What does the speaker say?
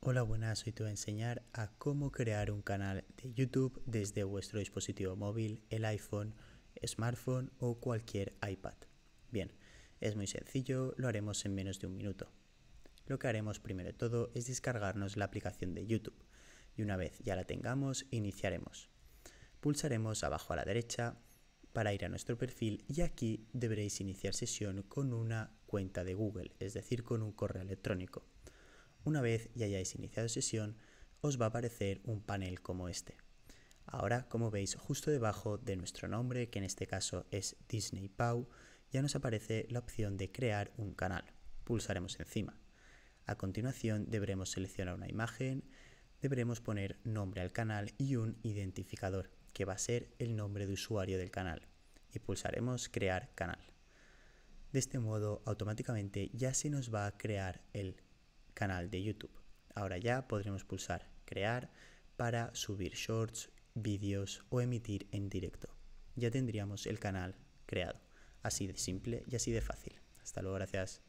Hola buenas, hoy te voy a enseñar a cómo crear un canal de YouTube desde vuestro dispositivo móvil, el iPhone, smartphone o cualquier iPad. Bien, es muy sencillo, lo haremos en menos de un minuto. Lo que haremos primero de todo es descargarnos la aplicación de YouTube y una vez ya la tengamos iniciaremos. Pulsaremos abajo a la derecha para ir a nuestro perfil y aquí deberéis iniciar sesión con una cuenta de Google, es decir, con un correo electrónico. Una vez ya hayáis iniciado sesión, os va a aparecer un panel como este. Ahora, como veis, justo debajo de nuestro nombre, que en este caso es Disney Pau, ya nos aparece la opción de crear un canal. Pulsaremos encima. A continuación deberemos seleccionar una imagen, deberemos poner nombre al canal y un identificador, que va a ser el nombre de usuario del canal, y pulsaremos crear canal. De este modo automáticamente ya se nos va a crear el canal canal de YouTube. Ahora ya podremos pulsar crear para subir shorts, vídeos o emitir en directo. Ya tendríamos el canal creado. Así de simple y así de fácil. Hasta luego, gracias.